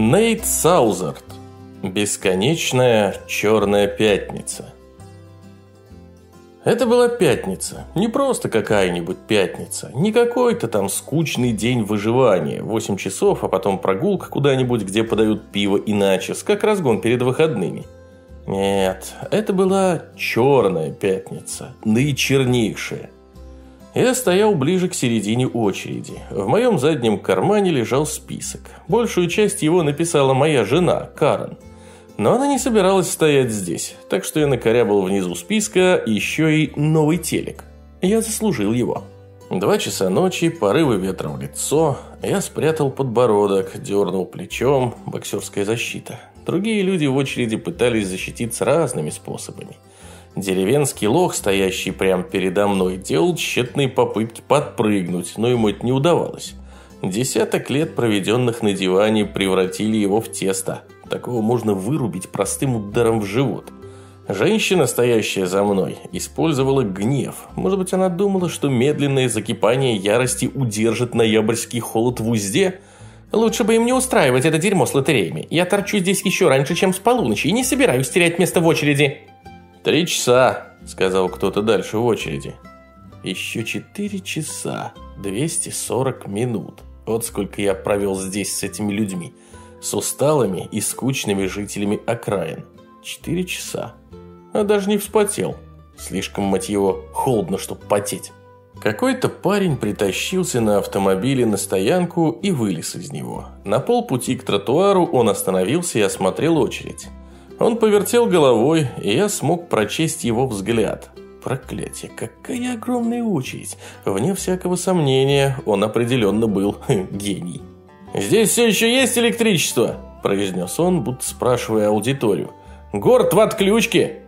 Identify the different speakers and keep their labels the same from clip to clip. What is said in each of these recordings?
Speaker 1: Нейт Саузерт. Бесконечная черная пятница. Это была пятница. Не просто какая-нибудь пятница. Не какой-то там скучный день выживания. восемь часов, а потом прогулка куда-нибудь, где подают пиво иначе, начес, как разгон перед выходными. Нет, это была черная пятница. Наичернейшая. Я стоял ближе к середине очереди. В моем заднем кармане лежал список. Большую часть его написала моя жена, Карен. Но она не собиралась стоять здесь, так что я накорябал внизу списка еще и новый телек. Я заслужил его. Два часа ночи, порывы ветра в лицо. Я спрятал подбородок, дернул плечом, боксерская защита. Другие люди в очереди пытались защититься разными способами – Деревенский лох, стоящий прямо передо мной, делал тщетные попытки подпрыгнуть, но ему это не удавалось. Десяток лет, проведенных на диване, превратили его в тесто. Такого можно вырубить простым ударом в живот. Женщина, стоящая за мной, использовала гнев. Может быть, она думала, что медленное закипание ярости удержит ноябрьский холод в узде? Лучше бы им не устраивать это дерьмо с лотереями. Я торчу здесь еще раньше, чем с полуночи, и не собираюсь терять место в очереди. «Три часа», — сказал кто-то дальше в очереди. «Еще четыре часа, двести сорок минут. Вот сколько я провел здесь с этими людьми, с усталыми и скучными жителями окраин. Четыре часа. А даже не вспотел. Слишком, мать его, холодно, чтобы потеть». Какой-то парень притащился на автомобиле на стоянку и вылез из него. На полпути к тротуару он остановился и осмотрел очередь. Он повертел головой, и я смог прочесть его взгляд. Проклятие, какая огромная участь. Вне всякого сомнения, он определенно был гений. «Здесь все еще есть электричество?» – произнес он, будто спрашивая аудиторию. «Город в отключке!»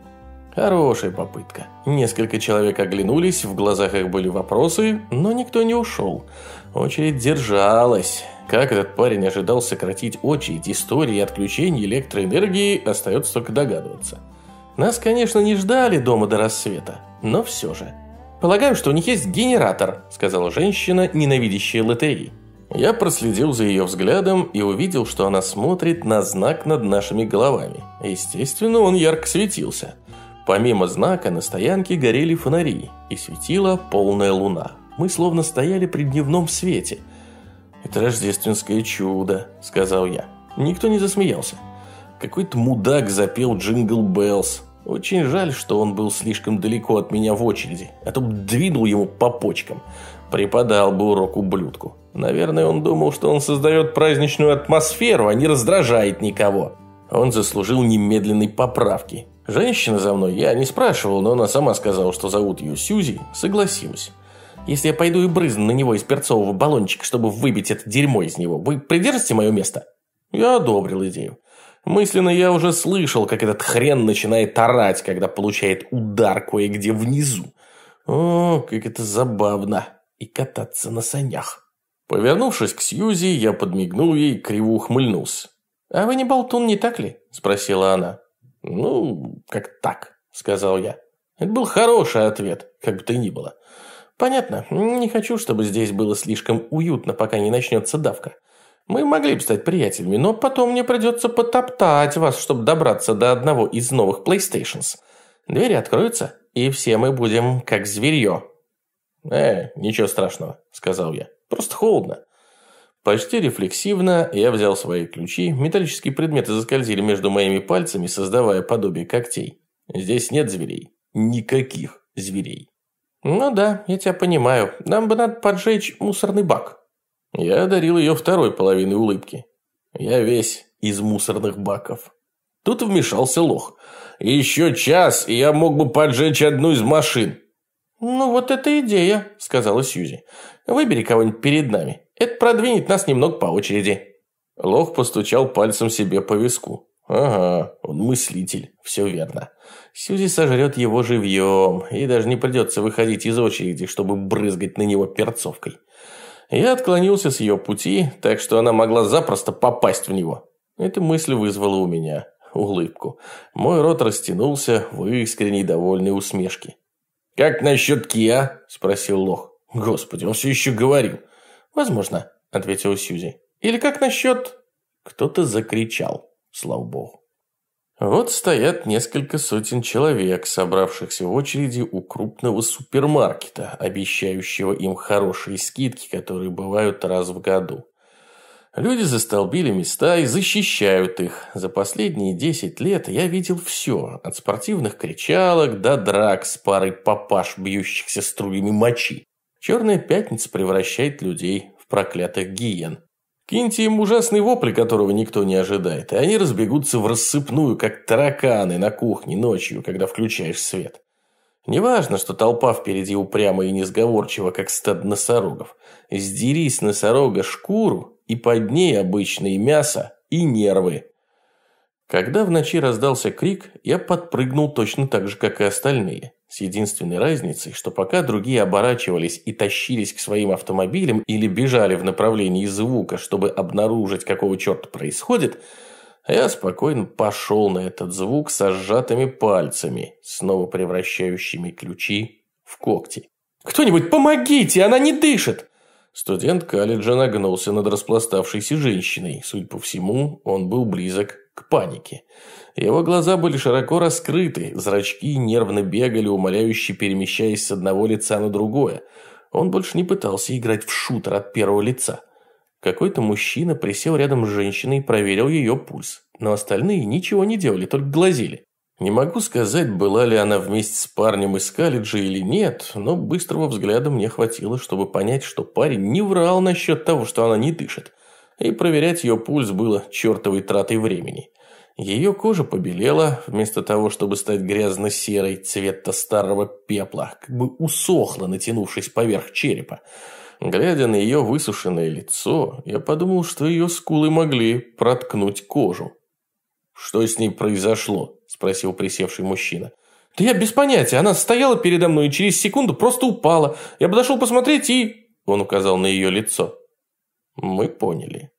Speaker 1: Хорошая попытка. Несколько человек оглянулись, в глазах их были вопросы, но никто не ушел. Очередь держалась. Как этот парень ожидал сократить очередь истории отключения электроэнергии, остается только догадываться. Нас, конечно, не ждали дома до рассвета, но все же. «Полагаю, что у них есть генератор», – сказала женщина, ненавидящая лотереи. Я проследил за ее взглядом и увидел, что она смотрит на знак над нашими головами. Естественно, он ярко светился. Помимо знака на стоянке горели фонари, и светила полная луна. Мы словно стояли при дневном свете – «Это рождественское чудо», – сказал я. Никто не засмеялся. Какой-то мудак запел «Джингл Беллс». Очень жаль, что он был слишком далеко от меня в очереди, а то двинул ему по почкам. Преподал бы урок ублюдку. Наверное, он думал, что он создает праздничную атмосферу, а не раздражает никого. Он заслужил немедленной поправки. Женщина за мной, я не спрашивал, но она сама сказала, что зовут ее Сьюзи, согласилась. Если я пойду и брызну на него из перцового баллончика, чтобы выбить это дерьмо из него, вы придержите мое место?» Я одобрил идею. Мысленно я уже слышал, как этот хрен начинает орать, когда получает удар кое-где внизу. О, как это забавно. И кататься на санях. Повернувшись к Сьюзи, я подмигнул ей, криво ухмыльнулся. «А вы не болтун, не так ли?» – спросила она. «Ну, как так», – сказал я. Это был хороший ответ, как бы то ни было. Понятно, не хочу, чтобы здесь было слишком уютно, пока не начнется давка. Мы могли бы стать приятелями, но потом мне придется потоптать вас, чтобы добраться до одного из новых PlayStations. Двери откроются, и все мы будем как зверье». «Э, ничего страшного», – сказал я. «Просто холодно». Почти рефлексивно я взял свои ключи, металлические предметы заскользили между моими пальцами, создавая подобие когтей. Здесь нет зверей. Никаких зверей. «Ну да, я тебя понимаю. Нам бы надо поджечь мусорный бак». Я одарил ее второй половиной улыбки. Я весь из мусорных баков. Тут вмешался лох. «Еще час, и я мог бы поджечь одну из машин». «Ну вот это идея», – сказала Сьюзи. «Выбери кого-нибудь перед нами. Это продвинет нас немного по очереди». Лох постучал пальцем себе по виску. Ага, он мыслитель, все верно. Сьюзи сожрет его живьем, и даже не придется выходить из очереди, чтобы брызгать на него перцовкой. Я отклонился с ее пути, так что она могла запросто попасть в него. Эта мысль вызвала у меня улыбку. Мой рот растянулся в искренней довольной усмешке. «Как насчет Киа?» – спросил Лох. «Господи, он все еще говорил». «Возможно», – ответила Сьюзи. «Или как насчет...» Кто-то закричал слава богу. Вот стоят несколько сотен человек, собравшихся в очереди у крупного супермаркета, обещающего им хорошие скидки, которые бывают раз в году. Люди застолбили места и защищают их. За последние 10 лет я видел все, от спортивных кричалок до драк с парой папаш, бьющихся струями мочи. Черная пятница превращает людей в проклятых гиен. Киньте им ужасный вопль, которого никто не ожидает, и они разбегутся в рассыпную, как тараканы на кухне ночью, когда включаешь свет. Неважно, что толпа впереди упряма и несговорчива, как стад носорогов. Сдери с носорога шкуру, и под ней обычное мясо и нервы. Когда в ночи раздался крик, я подпрыгнул точно так же, как и остальные. С единственной разницей, что пока другие оборачивались и тащились к своим автомобилям или бежали в направлении звука, чтобы обнаружить, какого черта происходит, я спокойно пошел на этот звук со сжатыми пальцами, снова превращающими ключи в когти. «Кто-нибудь помогите, она не дышит!» Студент колледжа нагнулся над распластавшейся женщиной. Судя по всему, он был близок к панике. Его глаза были широко раскрыты, зрачки нервно бегали, умоляюще перемещаясь с одного лица на другое. Он больше не пытался играть в шутер от первого лица. Какой-то мужчина присел рядом с женщиной и проверил ее пульс. Но остальные ничего не делали, только глазели. Не могу сказать, была ли она вместе с парнем из колледжа или нет, но быстрого взгляда мне хватило, чтобы понять, что парень не врал насчет того, что она не дышит. И проверять ее пульс было чертовой тратой времени. Ее кожа побелела, вместо того, чтобы стать грязно-серой цвета старого пепла, как бы усохла, натянувшись поверх черепа. Глядя на ее высушенное лицо, я подумал, что ее скулы могли проткнуть кожу. «Что с ней произошло?» – спросил присевший мужчина. «Да я без понятия. Она стояла передо мной и через секунду просто упала. Я подошел посмотреть и...» – он указал на ее лицо. «Мы поняли».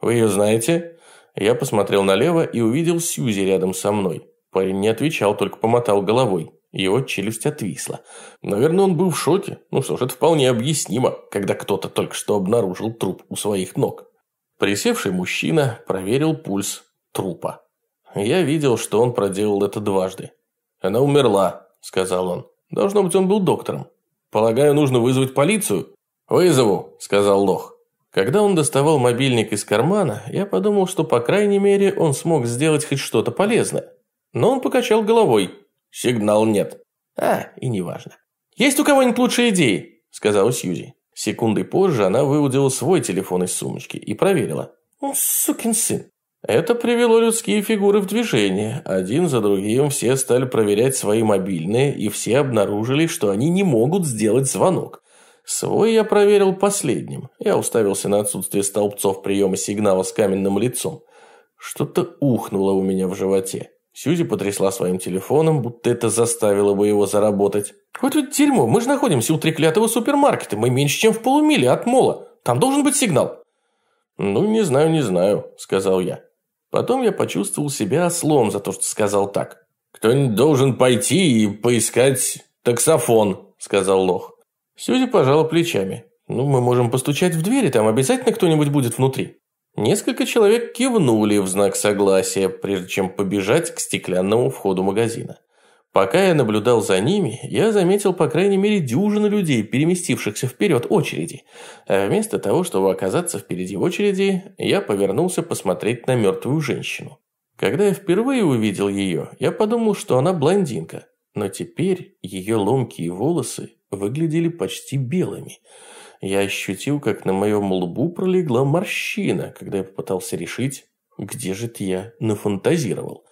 Speaker 1: «Вы ее знаете?» Я посмотрел налево и увидел Сьюзи рядом со мной. Парень не отвечал, только помотал головой. Его челюсть отвисла. Наверное, он был в шоке. Ну что ж, это вполне объяснимо, когда кто-то только что обнаружил труп у своих ног. Присевший мужчина проверил пульс трупа. Я видел, что он проделал это дважды. «Она умерла», – сказал он. «Должно быть, он был доктором. Полагаю, нужно вызвать полицию?» «Вызову», – сказал Лох. Когда он доставал мобильник из кармана, я подумал, что, по крайней мере, он смог сделать хоть что-то полезное. Но он покачал головой. Сигнал нет. А, и неважно. «Есть у кого-нибудь лучшие идеи?» – сказала Сьюзи. Секундой позже она выудила свой телефон из сумочки и проверила. «О, сукин сын!» Это привело людские фигуры в движение. Один за другим все стали проверять свои мобильные, и все обнаружили, что они не могут сделать звонок. Свой я проверил последним. Я уставился на отсутствие столбцов приема сигнала с каменным лицом. Что-то ухнуло у меня в животе. Сьюзи потрясла своим телефоном, будто это заставило бы его заработать. «Хоть вот дерьмо, мы же находимся у треклятого супермаркета, мы меньше, чем в полумиле от мола. Там должен быть сигнал». «Ну, не знаю, не знаю», – сказал я. Потом я почувствовал себя ослом за то, что сказал так. «Кто-нибудь должен пойти и поискать таксофон», – сказал Лох. Сюзи пожала плечами. «Ну, мы можем постучать в двери, там обязательно кто-нибудь будет внутри». Несколько человек кивнули в знак согласия, прежде чем побежать к стеклянному входу магазина. Пока я наблюдал за ними, я заметил по крайней мере дюжину людей, переместившихся вперед очереди. А вместо того, чтобы оказаться впереди очереди, я повернулся посмотреть на мертвую женщину. Когда я впервые увидел ее, я подумал, что она блондинка. Но теперь ее ломкие волосы выглядели почти белыми. Я ощутил, как на моем лбу пролегла морщина, когда я попытался решить, где же я нафантазировал.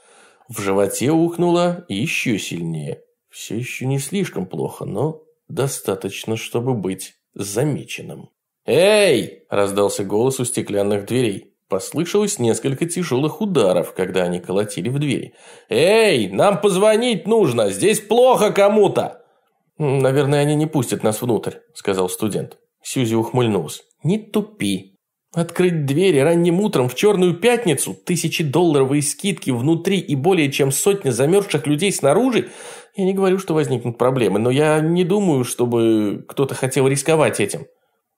Speaker 1: В животе ухнуло еще сильнее. Все еще не слишком плохо, но достаточно, чтобы быть замеченным. «Эй!» – раздался голос у стеклянных дверей. Послышалось несколько тяжелых ударов, когда они колотили в двери. «Эй, нам позвонить нужно! Здесь плохо кому-то!» «Наверное, они не пустят нас внутрь», – сказал студент. Сьюзи ухмыльнулась. «Не тупи. Открыть двери ранним утром в черную пятницу, тысячи долларовые скидки внутри и более чем сотня замерзших людей снаружи? Я не говорю, что возникнут проблемы, но я не думаю, чтобы кто-то хотел рисковать этим».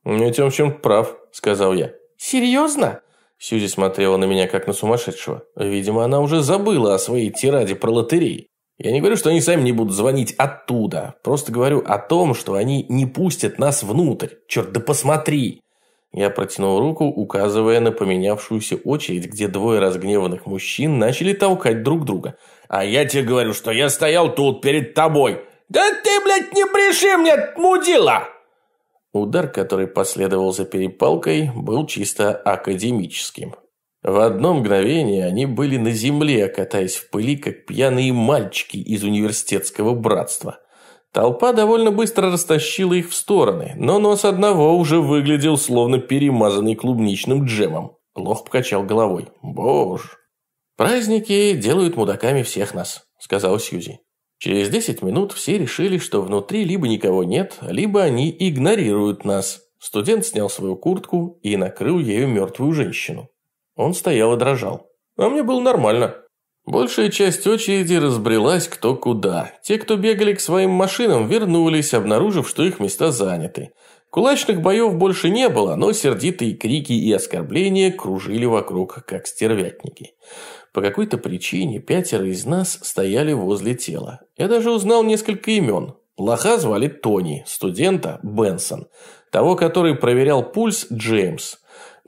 Speaker 1: «Этим в чем прав», – сказал я. «Серьезно?» Сьюзи смотрела на меня как на сумасшедшего. Видимо, она уже забыла о своей тираде про лотереи. Я не говорю, что они сами не будут звонить оттуда. Просто говорю о том, что они не пустят нас внутрь. Черт, да посмотри!» Я протянул руку, указывая на поменявшуюся очередь, где двое разгневанных мужчин начали толкать друг друга. «А я тебе говорю, что я стоял тут перед тобой!» «Да ты, блядь, не бреши мне, мудила!» Удар, который последовал за перепалкой, был чисто академическим. В одно мгновение они были на земле, катаясь в пыли, как пьяные мальчики из университетского братства. Толпа довольно быстро растащила их в стороны, но нос одного уже выглядел словно перемазанный клубничным джемом. Лох покачал головой. «Боже!» «Праздники делают мудаками всех нас», – сказал Сьюзи. Через 10 минут все решили, что внутри либо никого нет, либо они игнорируют нас. Студент снял свою куртку и накрыл ею мертвую женщину. Он стоял и дрожал. А мне было нормально. Большая часть очереди разбрелась кто куда. Те, кто бегали к своим машинам, вернулись, обнаружив, что их места заняты. Кулачных боев больше не было, но сердитые крики и оскорбления кружили вокруг, как стервятники. По какой-то причине пятеро из нас стояли возле тела. Я даже узнал несколько имен. Лоха звали Тони, студента – Бенсон. Того, который проверял пульс – Джеймс.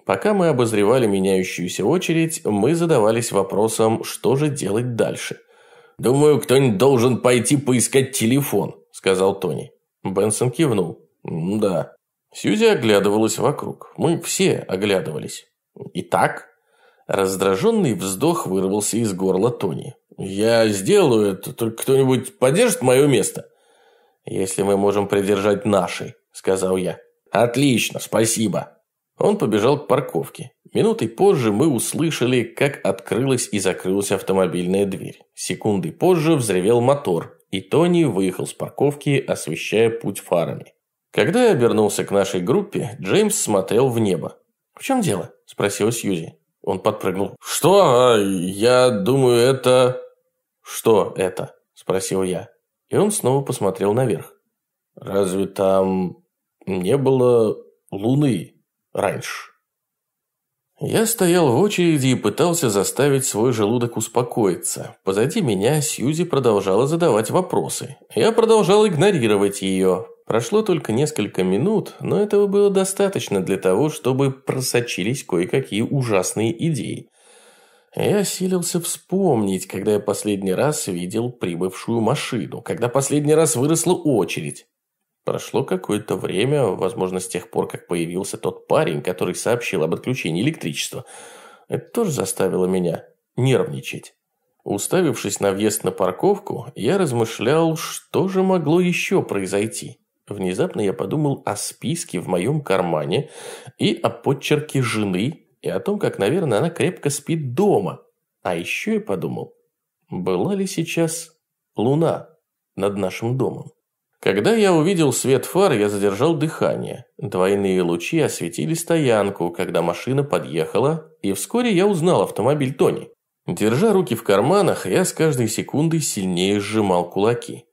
Speaker 1: Пока мы обозревали меняющуюся очередь, мы задавались вопросом, что же делать дальше. «Думаю, кто-нибудь должен пойти поискать телефон», – сказал Тони. Бенсон кивнул. «Да». Сьюзи оглядывалась вокруг. Мы все оглядывались. «Итак?» Раздраженный вздох вырвался из горла Тони. «Я сделаю это, только кто-нибудь поддержит мое место?» «Если мы можем придержать наши», – сказал я. «Отлично, спасибо», он побежал к парковке. Минутой позже мы услышали, как открылась и закрылась автомобильная дверь. Секунды позже взревел мотор, и Тони выехал с парковки, освещая путь фарами. Когда я обернулся к нашей группе, Джеймс смотрел в небо. «В чем дело?» – спросила Сьюзи. Он подпрыгнул. «Что? А, я думаю, это...» «Что это?» – спросил я. И он снова посмотрел наверх. «Разве там не было луны?» раньше. Я стоял в очереди и пытался заставить свой желудок успокоиться. Позади меня Сьюзи продолжала задавать вопросы. Я продолжал игнорировать ее. Прошло только несколько минут, но этого было достаточно для того, чтобы просочились кое-какие ужасные идеи. Я силился вспомнить, когда я последний раз видел прибывшую машину, когда последний раз выросла очередь. Прошло какое-то время, возможно, с тех пор, как появился тот парень, который сообщил об отключении электричества. Это тоже заставило меня нервничать. Уставившись на въезд на парковку, я размышлял, что же могло еще произойти. Внезапно я подумал о списке в моем кармане и о подчерке жены, и о том, как, наверное, она крепко спит дома. А еще я подумал, была ли сейчас луна над нашим домом? Когда я увидел свет фар, я задержал дыхание. Двойные лучи осветили стоянку, когда машина подъехала, и вскоре я узнал автомобиль Тони. Держа руки в карманах, я с каждой секундой сильнее сжимал кулаки.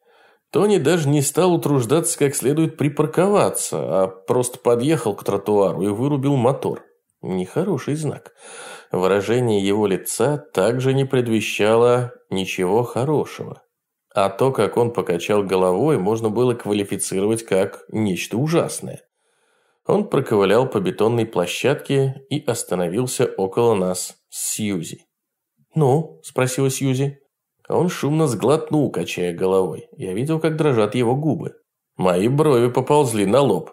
Speaker 1: Тони даже не стал утруждаться как следует припарковаться, а просто подъехал к тротуару и вырубил мотор. Нехороший знак. Выражение его лица также не предвещало ничего хорошего. А то, как он покачал головой, можно было квалифицировать как нечто ужасное. Он проковылял по бетонной площадке и остановился около нас с Сьюзи. «Ну?» – спросила Сьюзи. А он шумно сглотнул, качая головой. Я видел, как дрожат его губы. Мои брови поползли на лоб.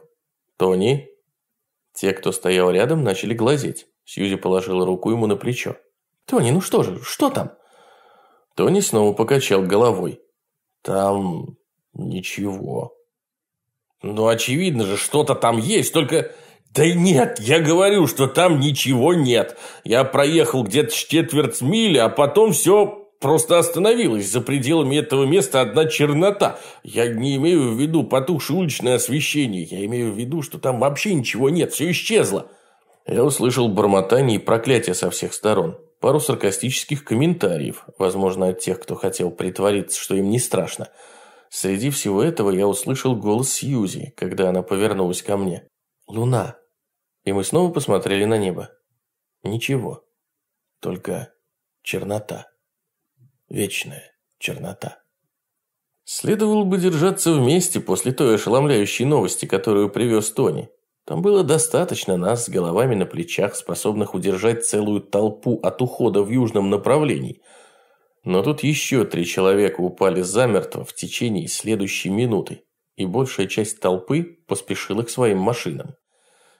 Speaker 1: «Тони?» Те, кто стоял рядом, начали глазеть. Сьюзи положила руку ему на плечо. «Тони, ну что же, что там?» Тони снова покачал головой. Там ничего. Ну, очевидно же, что-то там есть, только... Да нет, я говорю, что там ничего нет. Я проехал где-то четверть мили, а потом все просто остановилось. За пределами этого места одна чернота. Я не имею в виду потухшее уличное освещение. Я имею в виду, что там вообще ничего нет, все исчезло. Я услышал бормотание и проклятие со всех сторон пару саркастических комментариев, возможно, от тех, кто хотел притвориться, что им не страшно. Среди всего этого я услышал голос Сьюзи, когда она повернулась ко мне. «Луна!» И мы снова посмотрели на небо. Ничего. Только чернота. Вечная чернота. Следовало бы держаться вместе после той ошеломляющей новости, которую привез Тони. Там было достаточно нас с головами на плечах, способных удержать целую толпу от ухода в южном направлении. Но тут еще три человека упали замертво в течение следующей минуты, и большая часть толпы поспешила к своим машинам.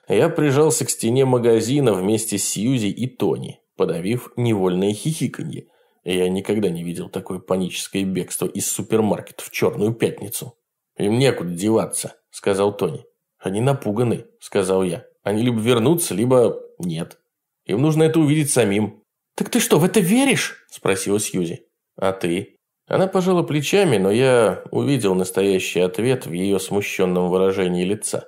Speaker 1: Я прижался к стене магазина вместе с Сьюзи и Тони, подавив невольное хихиканье. Я никогда не видел такое паническое бегство из супермаркета в черную пятницу. «Им некуда деваться», – сказал Тони. «Они напуганы», – сказал я. «Они либо вернутся, либо нет. Им нужно это увидеть самим». «Так ты что, в это веришь?» – спросила Сьюзи. «А ты?» Она пожала плечами, но я увидел настоящий ответ в ее смущенном выражении лица.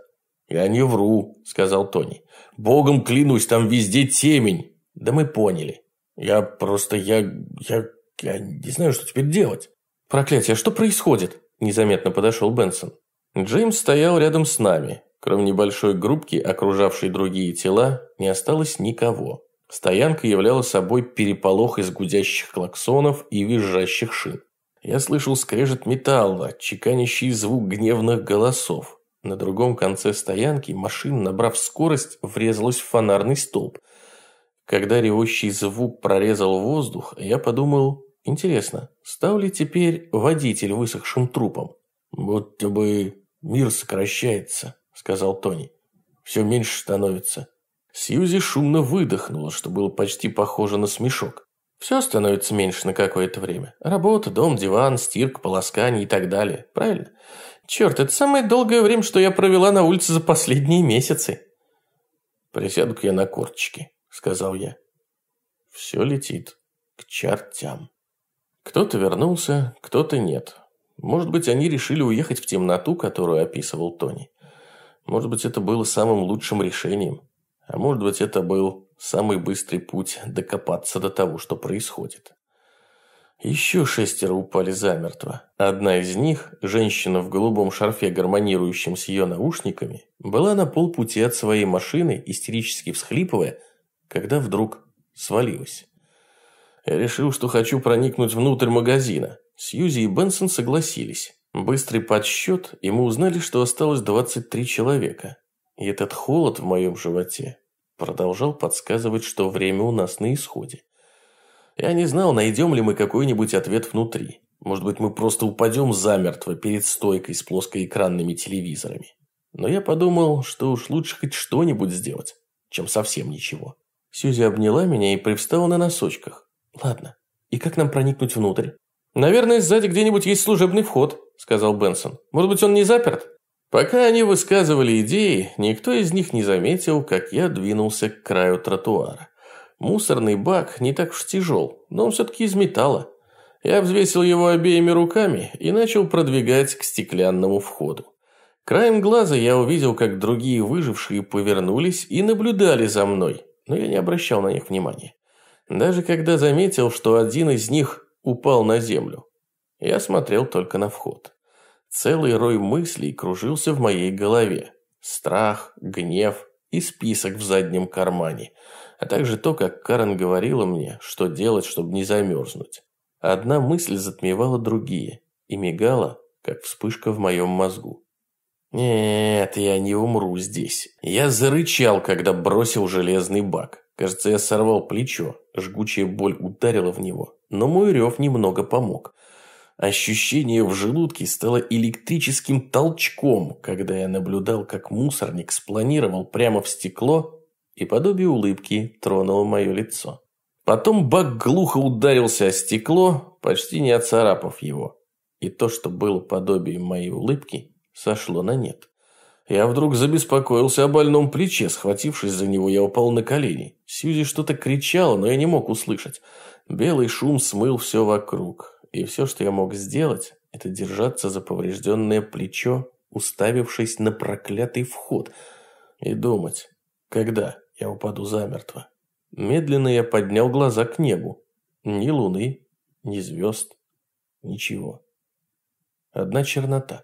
Speaker 1: «Я не вру», – сказал Тони. «Богом клянусь, там везде темень». «Да мы поняли. Я просто... я... я... я не знаю, что теперь делать». «Проклятие, что происходит?» – незаметно подошел Бенсон. Джеймс стоял рядом с нами. Кроме небольшой группки, окружавшей другие тела, не осталось никого. Стоянка являла собой переполох из гудящих клаксонов и визжащих шин. Я слышал скрежет металла, чеканящий звук гневных голосов. На другом конце стоянки машина, набрав скорость, врезалась в фонарный столб. Когда ревущий звук прорезал воздух, я подумал, интересно, стал ли теперь водитель высохшим трупом? Будто бы «Мир сокращается», – сказал Тони. «Все меньше становится». Сьюзи шумно выдохнула, что было почти похоже на смешок. «Все становится меньше на какое-то время. Работа, дом, диван, стирка, полоскание и так далее. Правильно? Черт, это самое долгое время, что я провела на улице за последние месяцы». «Присяду-ка я на корточки», – сказал я. «Все летит к чертям». Кто-то вернулся, кто-то нет. Может быть, они решили уехать в темноту, которую описывал Тони. Может быть, это было самым лучшим решением. А может быть, это был самый быстрый путь докопаться до того, что происходит. Еще шестеро упали замертво. Одна из них, женщина в голубом шарфе, гармонирующем с ее наушниками, была на полпути от своей машины, истерически всхлипывая, когда вдруг свалилась. Я решил, что хочу проникнуть внутрь магазина. Сьюзи и Бенсон согласились. Быстрый подсчет, и мы узнали, что осталось 23 человека. И этот холод в моем животе продолжал подсказывать, что время у нас на исходе. Я не знал, найдем ли мы какой-нибудь ответ внутри. Может быть, мы просто упадем замертво перед стойкой с плоскоэкранными телевизорами. Но я подумал, что уж лучше хоть что-нибудь сделать, чем совсем ничего. Сьюзи обняла меня и привстала на носочках. «Ладно, и как нам проникнуть внутрь?» «Наверное, сзади где-нибудь есть служебный вход», – сказал Бенсон. «Может быть, он не заперт?» Пока они высказывали идеи, никто из них не заметил, как я двинулся к краю тротуара. Мусорный бак не так уж тяжел, но он все-таки из металла. Я взвесил его обеими руками и начал продвигать к стеклянному входу. Краем глаза я увидел, как другие выжившие повернулись и наблюдали за мной, но я не обращал на них внимания. Даже когда заметил, что один из них упал на землю. Я смотрел только на вход. Целый рой мыслей кружился в моей голове. Страх, гнев и список в заднем кармане. А также то, как Карен говорила мне, что делать, чтобы не замерзнуть. Одна мысль затмевала другие и мигала, как вспышка в моем мозгу. Нет, я не умру здесь. Я зарычал, когда бросил железный бак. Кажется, я сорвал плечо, жгучая боль ударила в него, но мой рев немного помог. Ощущение в желудке стало электрическим толчком, когда я наблюдал, как мусорник спланировал прямо в стекло и подобие улыбки тронуло мое лицо. Потом бак глухо ударился о стекло, почти не оцарапав его, и то, что было подобием моей улыбки, сошло на нет. Я вдруг забеспокоился о больном плече, схватившись за него, я упал на колени. Сьюзи что-то кричала, но я не мог услышать. Белый шум смыл все вокруг, и все, что я мог сделать, это держаться за поврежденное плечо, уставившись на проклятый вход, и думать, когда я упаду замертво. Медленно я поднял глаза к небу. Ни луны, ни звезд, ничего. Одна чернота.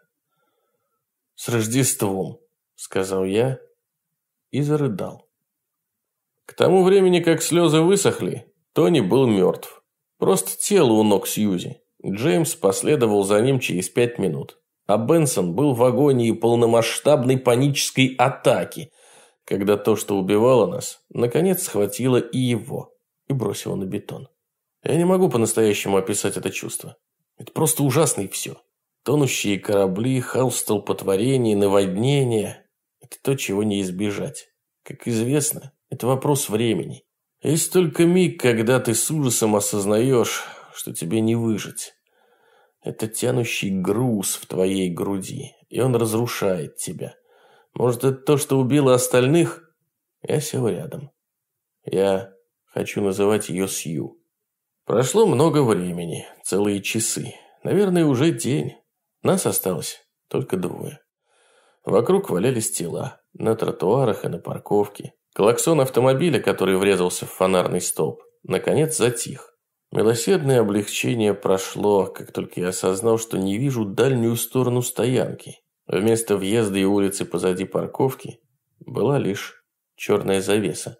Speaker 1: «С Рождеством!» – сказал я и зарыдал. К тому времени, как слезы высохли, Тони был мертв. Просто тело у ног Сьюзи. Джеймс последовал за ним через пять минут. А Бенсон был в агонии полномасштабной панической атаки, когда то, что убивало нас, наконец схватило и его и бросило на бетон. Я не могу по-настоящему описать это чувство. Это просто ужасно и все. Тонущие корабли, хаос столпотворений, наводнения – это то, чего не избежать. Как известно, это вопрос времени. Есть только миг, когда ты с ужасом осознаешь, что тебе не выжить. Это тянущий груз в твоей груди, и он разрушает тебя. Может, это то, что убило остальных? Я сел рядом. Я хочу называть ее Сью. Прошло много времени, целые часы. Наверное, уже день. Нас осталось только двое. Вокруг валялись тела, на тротуарах и на парковке. Клаксон автомобиля, который врезался в фонарный столб, наконец затих. Милосердное облегчение прошло, как только я осознал, что не вижу дальнюю сторону стоянки. Вместо въезда и улицы позади парковки была лишь черная завеса.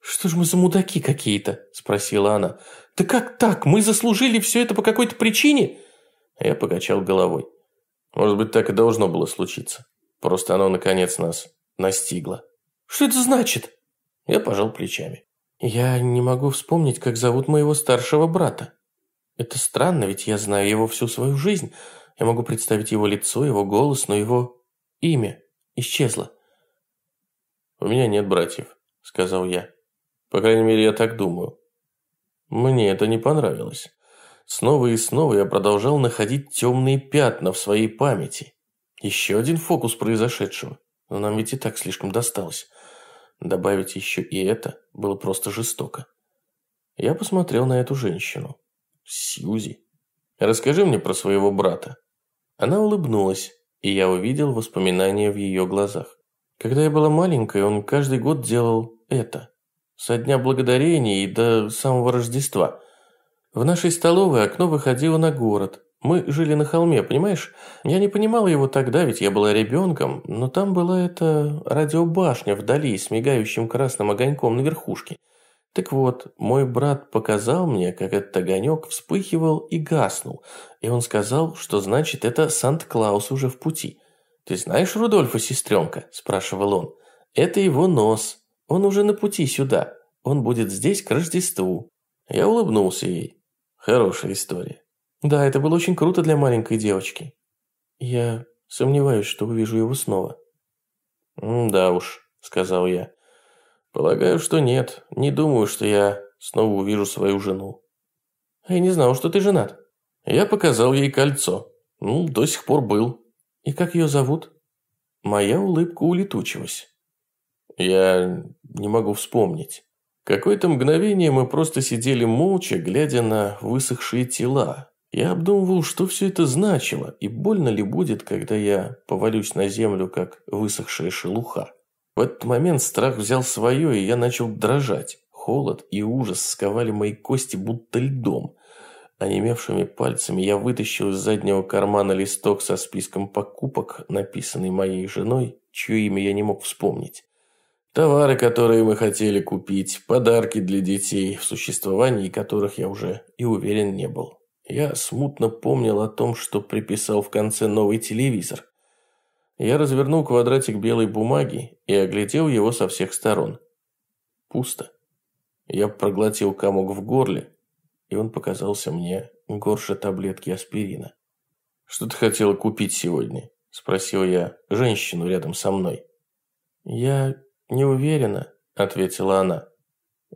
Speaker 1: «Что ж мы за мудаки какие-то?» – спросила она. «Да как так? Мы заслужили все это по какой-то причине?» А я покачал головой. Может быть, так и должно было случиться. Просто оно, наконец, нас настигло. «Что это значит?» Я пожал плечами. «Я не могу вспомнить, как зовут моего старшего брата. Это странно, ведь я знаю его всю свою жизнь. Я могу представить его лицо, его голос, но его имя исчезло». «У меня нет братьев», — сказал я. «По крайней мере, я так думаю». Мне это не понравилось. Снова и снова я продолжал находить темные пятна в своей памяти. Еще один фокус произошедшего. Но нам ведь и так слишком досталось. Добавить еще и это было просто жестоко. Я посмотрел на эту женщину. Сьюзи. Расскажи мне про своего брата. Она улыбнулась, и я увидел воспоминания в ее глазах. Когда я была маленькой, он каждый год делал это. Со дня благодарения и до самого Рождества – в нашей столовой окно выходило на город. Мы жили на холме, понимаешь? Я не понимала его тогда, ведь я была ребенком, но там была эта радиобашня вдали с мигающим красным огоньком на верхушке. Так вот, мой брат показал мне, как этот огонек вспыхивал и гаснул, и он сказал, что значит это Санта-Клаус уже в пути. «Ты знаешь Рудольфа, сестренка?» – спрашивал он. «Это его нос. Он уже на пути сюда. Он будет здесь к Рождеству». Я улыбнулся ей. Хорошая история. Да, это было очень круто для маленькой девочки. Я сомневаюсь, что увижу его снова. «Да уж», — сказал я. «Полагаю, что нет. Не думаю, что я снова увижу свою жену». «Я не знал, что ты женат». Я показал ей кольцо. Ну, до сих пор был. «И как ее зовут?» Моя улыбка улетучилась. «Я не могу вспомнить». Какое-то мгновение мы просто сидели молча, глядя на высохшие тела. Я обдумывал, что все это значило, и больно ли будет, когда я повалюсь на землю, как высохшая шелуха. В этот момент страх взял свое, и я начал дрожать. Холод и ужас сковали мои кости будто льдом. Онемевшими пальцами я вытащил из заднего кармана листок со списком покупок, написанный моей женой, чье имя я не мог вспомнить. Товары, которые мы хотели купить, подарки для детей, в существовании которых я уже и уверен не был. Я смутно помнил о том, что приписал в конце новый телевизор. Я развернул квадратик белой бумаги и оглядел его со всех сторон. Пусто. Я проглотил комок в горле, и он показался мне горше таблетки аспирина. «Что ты хотела купить сегодня?» – спросил я женщину рядом со мной. «Я «Не уверена», – ответила она.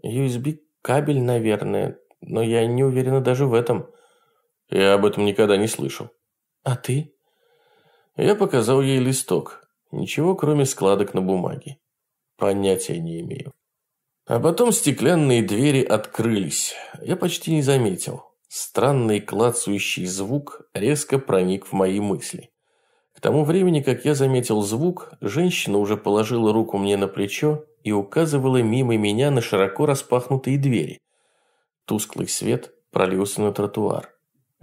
Speaker 1: «USB-кабель, наверное, но я не уверена даже в этом». «Я об этом никогда не слышал». «А ты?» Я показал ей листок. Ничего, кроме складок на бумаге. Понятия не имею. А потом стеклянные двери открылись. Я почти не заметил. Странный клацающий звук резко проник в мои мысли тому времени, как я заметил звук, женщина уже положила руку мне на плечо и указывала мимо меня на широко распахнутые двери. Тусклый свет пролился на тротуар.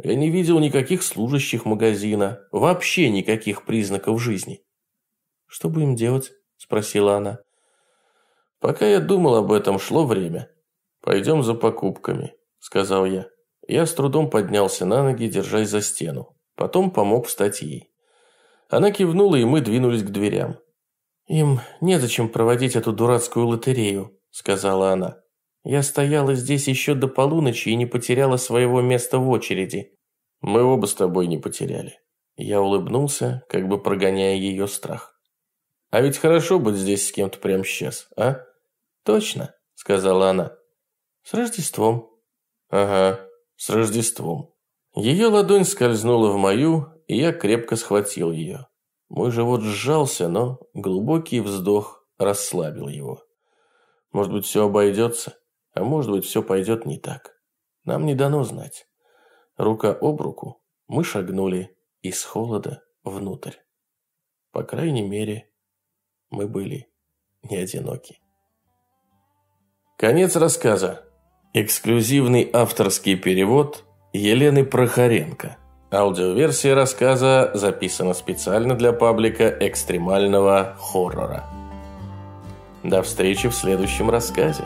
Speaker 1: Я не видел никаких служащих магазина, вообще никаких признаков жизни. «Что будем делать?» – спросила она. «Пока я думал об этом, шло время. Пойдем за покупками», – сказал я. Я с трудом поднялся на ноги, держась за стену. Потом помог встать ей. Она кивнула, и мы двинулись к дверям. «Им незачем проводить эту дурацкую лотерею», – сказала она. «Я стояла здесь еще до полуночи и не потеряла своего места в очереди». «Мы оба с тобой не потеряли». Я улыбнулся, как бы прогоняя ее страх. «А ведь хорошо быть здесь с кем-то прямо сейчас, а?» «Точно», – сказала она. «С Рождеством». «Ага, с Рождеством». Ее ладонь скользнула в мою, и я крепко схватил ее. Мой живот сжался, но глубокий вздох расслабил его. Может быть, все обойдется, а может быть, все пойдет не так. Нам не дано знать. Рука об руку мы шагнули из холода внутрь. По крайней мере, мы были не одиноки. Конец рассказа. Эксклюзивный авторский перевод Елены Прохоренко. Аудиоверсия рассказа записана специально для паблика экстремального хоррора. До встречи в следующем рассказе.